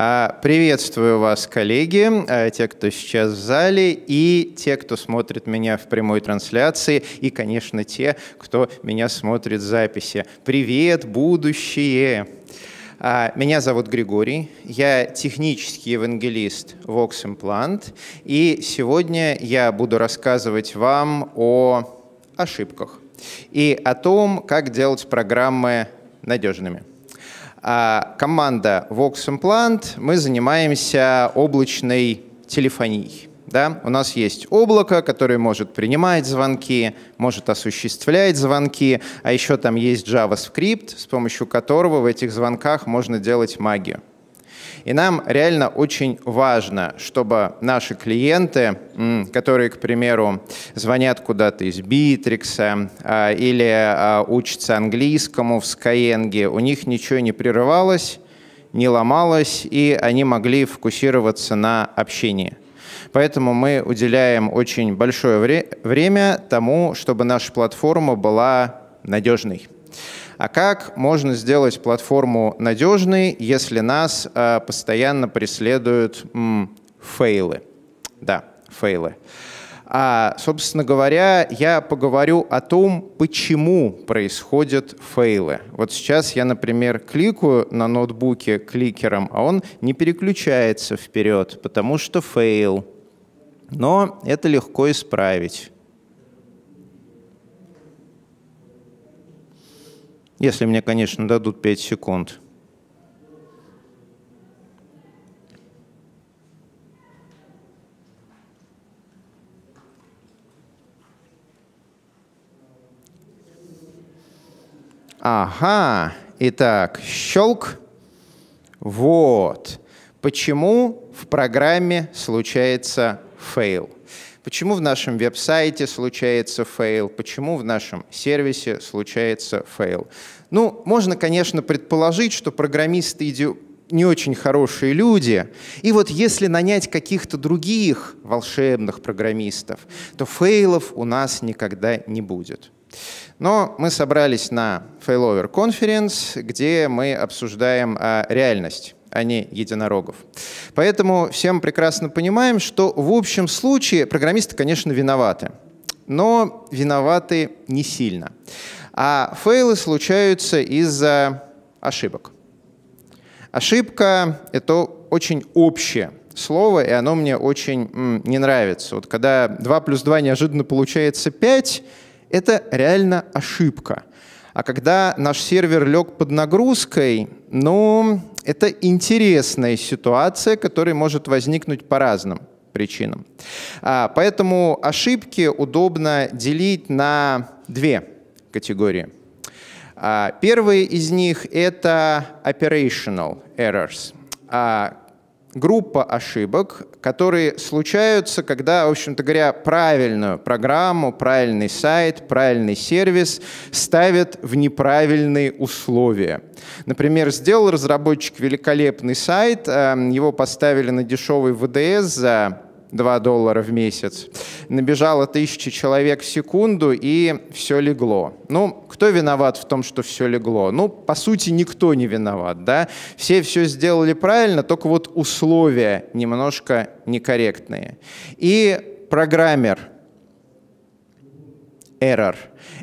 А, приветствую вас, коллеги, а, те, кто сейчас в зале, и те, кто смотрит меня в прямой трансляции, и, конечно, те, кто меня смотрит в записи. Привет, будущее! А, меня зовут Григорий, я технический евангелист Vox Implant, и сегодня я буду рассказывать вам о ошибках и о том, как делать программы надежными. А, команда Vox Implant, мы занимаемся облачной телефонией. Да? У нас есть облако, которое может принимать звонки, может осуществлять звонки, а еще там есть JavaScript, с помощью которого в этих звонках можно делать магию. И нам реально очень важно, чтобы наши клиенты, которые, к примеру, звонят куда-то из Битрикса а, или а, учатся английскому в Skyeng, у них ничего не прерывалось, не ломалось, и они могли фокусироваться на общении. Поэтому мы уделяем очень большое вре время тому, чтобы наша платформа была надежной а как можно сделать платформу надежной, если нас э, постоянно преследуют м, фейлы. Да, фейлы. А, собственно говоря, я поговорю о том, почему происходят фейлы. Вот сейчас я, например, кликаю на ноутбуке кликером, а он не переключается вперед, потому что фейл. Но это легко исправить. Если мне, конечно, дадут 5 секунд. Ага, итак, щелк. Вот. Почему в программе случается фейл? Почему в нашем веб-сайте случается фейл? Почему в нашем сервисе случается фейл? Ну, можно, конечно, предположить, что программисты не очень хорошие люди. И вот если нанять каких-то других волшебных программистов, то фейлов у нас никогда не будет. Но мы собрались на Failover Conference, где мы обсуждаем а, реальность а не единорогов. Поэтому всем прекрасно понимаем, что в общем случае программисты, конечно, виноваты, но виноваты не сильно. А фейлы случаются из-за ошибок. Ошибка — это очень общее слово, и оно мне очень не нравится. Вот когда 2 плюс 2 неожиданно получается 5, это реально ошибка. А когда наш сервер лег под нагрузкой, ну, это интересная ситуация, которая может возникнуть по разным причинам. А, поэтому ошибки удобно делить на две категории. А, Первые из них — это operational errors, а, группа ошибок, которые случаются, когда, в общем-то говоря, правильную программу, правильный сайт, правильный сервис ставят в неправильные условия. Например, сделал разработчик великолепный сайт, э, его поставили на дешевый ВДС за 2 доллара в месяц. Набежало тысячи человек в секунду, и все легло. Ну, кто виноват в том, что все легло? Ну, по сути, никто не виноват, да? Все все сделали правильно, только вот условия немножко некорректные. И программер, error.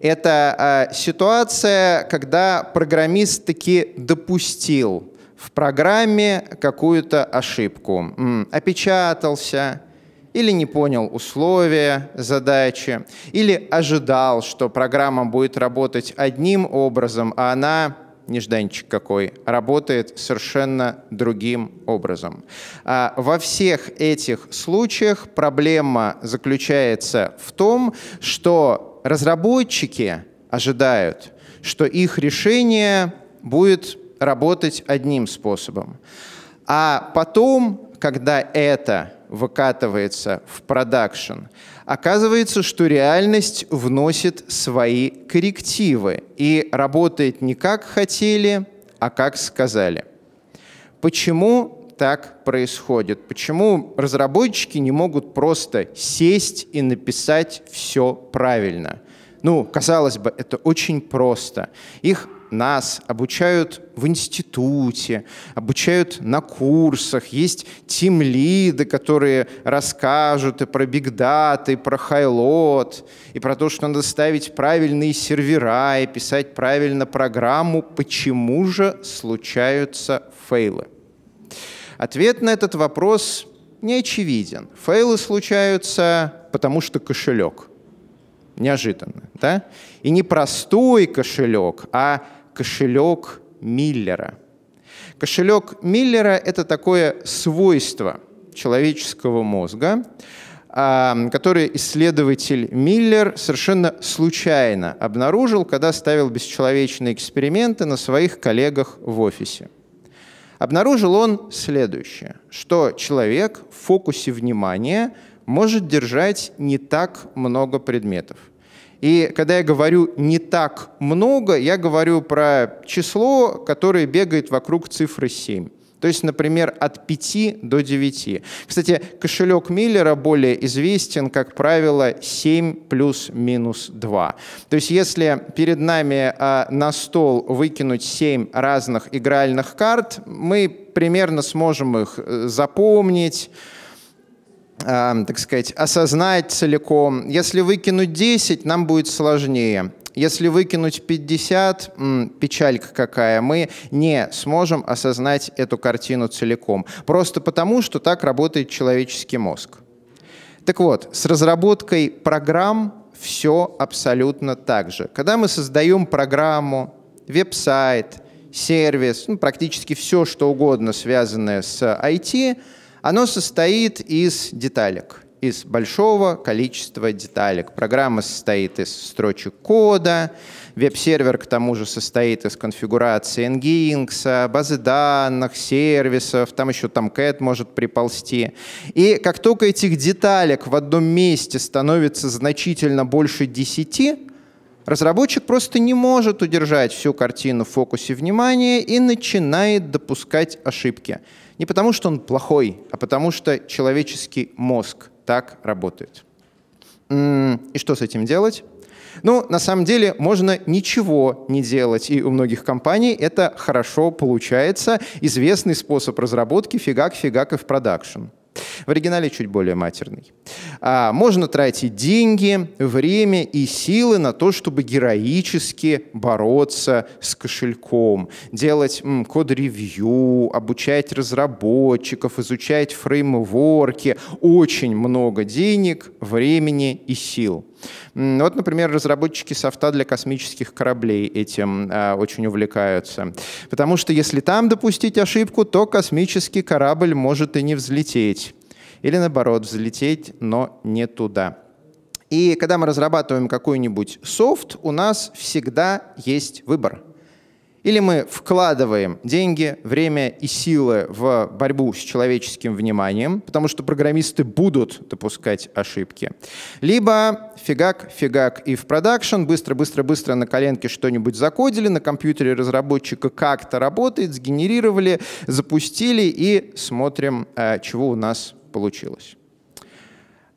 Это э, ситуация, когда программист таки допустил в программе какую-то ошибку, опечатался, или не понял условия задачи, или ожидал, что программа будет работать одним образом, а она нежданчик какой, работает совершенно другим образом. А во всех этих случаях проблема заключается в том, что разработчики ожидают, что их решение будет работать одним способом. А потом, когда это выкатывается в продакшн. Оказывается, что реальность вносит свои коррективы и работает не как хотели, а как сказали. Почему так происходит? Почему разработчики не могут просто сесть и написать все правильно? Ну, казалось бы, это очень просто. Их нас обучают в институте, обучают на курсах, есть тим-лиды, которые расскажут и про бигдаты, и про хайлот, и про то, что надо ставить правильные сервера и писать правильно программу, почему же случаются фейлы. Ответ на этот вопрос не очевиден. Фейлы случаются, потому что кошелек. Неожиданно, да? И не простой кошелек, а кошелек Миллера. Кошелек Миллера — это такое свойство человеческого мозга, а, который исследователь Миллер совершенно случайно обнаружил, когда ставил бесчеловечные эксперименты на своих коллегах в офисе. Обнаружил он следующее, что человек в фокусе внимания может держать не так много предметов. И когда я говорю «не так много», я говорю про число, которое бегает вокруг цифры 7. То есть, например, от 5 до 9. Кстати, кошелек Миллера более известен, как правило, 7 плюс-минус 2. То есть, если перед нами э, на стол выкинуть 7 разных игральных карт, мы примерно сможем их э, запомнить, Эм, так сказать, осознать целиком. Если выкинуть 10, нам будет сложнее. Если выкинуть 50, печалька какая, мы не сможем осознать эту картину целиком. Просто потому, что так работает человеческий мозг. Так вот, с разработкой программ все абсолютно так же. Когда мы создаем программу, веб-сайт, сервис, ну, практически все, что угодно связанное с IT, оно состоит из деталек, из большого количества деталек. Программа состоит из строчек кода, веб-сервер к тому же состоит из конфигурации Nginx, базы данных, сервисов, там еще там кэт может приползти. И как только этих деталек в одном месте становится значительно больше 10, Разработчик просто не может удержать всю картину в фокусе внимания и начинает допускать ошибки. Не потому, что он плохой, а потому, что человеческий мозг так работает. И что с этим делать? Ну, на самом деле, можно ничего не делать, и у многих компаний это хорошо получается. Известный способ разработки — фигак, фигак и в продакшн. В оригинале чуть более матерный. А можно тратить деньги, время и силы на то, чтобы героически бороться с кошельком, делать код-ревью, обучать разработчиков, изучать фреймворки. Очень много денег, времени и сил. Вот, например, разработчики софта для космических кораблей этим э, очень увлекаются. Потому что если там допустить ошибку, то космический корабль может и не взлететь или наоборот взлететь, но не туда. И когда мы разрабатываем какой-нибудь софт, у нас всегда есть выбор. Или мы вкладываем деньги, время и силы в борьбу с человеческим вниманием, потому что программисты будут допускать ошибки. Либо фигак, фигак и в продакшн, быстро-быстро-быстро на коленке что-нибудь закодили, на компьютере разработчика как-то работает, сгенерировали, запустили и смотрим, э, чего у нас получилось.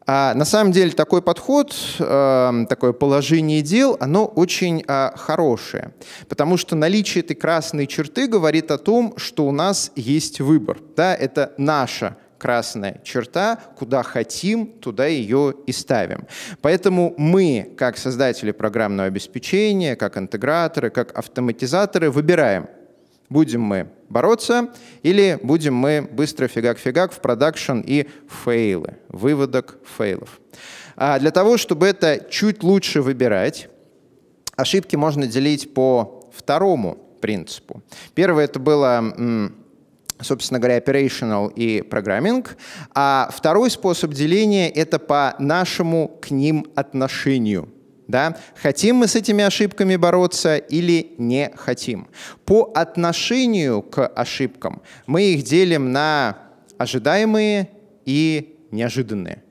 А на самом деле такой подход, эм, такое положение дел, оно очень а, хорошее, потому что наличие этой красной черты говорит о том, что у нас есть выбор. Да? Это наша красная черта, куда хотим, туда ее и ставим. Поэтому мы, как создатели программного обеспечения, как интеграторы, как автоматизаторы, выбираем, будем мы бороться, или будем мы быстро фигак-фигак в продакшн и фейлы, выводок фейлов. А для того, чтобы это чуть лучше выбирать, ошибки можно делить по второму принципу. Первое это было собственно говоря, operational и программинг. А второй способ деления — это по нашему к ним отношению. Да? Хотим мы с этими ошибками бороться или не хотим? По отношению к ошибкам мы их делим на ожидаемые и неожиданные.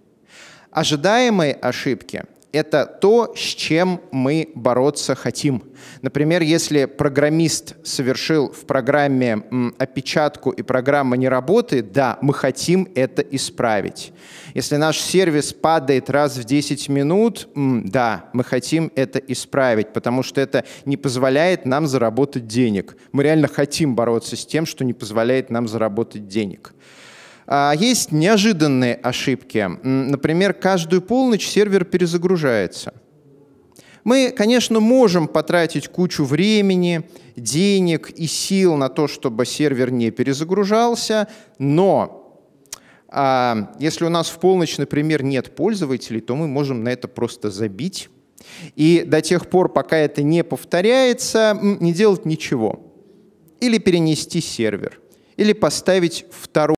Ожидаемые ошибки это то, с чем мы бороться хотим. Например, если программист совершил в программе опечатку и программа не работает, да, мы хотим это исправить. Если наш сервис падает раз в 10 минут, да, мы хотим это исправить, потому что это не позволяет нам заработать денег. Мы реально хотим бороться с тем, что не позволяет нам заработать денег. А есть неожиданные ошибки. Например, каждую полночь сервер перезагружается. Мы, конечно, можем потратить кучу времени, денег и сил на то, чтобы сервер не перезагружался, но а, если у нас в полночь, например, нет пользователей, то мы можем на это просто забить. И до тех пор, пока это не повторяется, не делать ничего. Или перенести сервер. Или поставить второй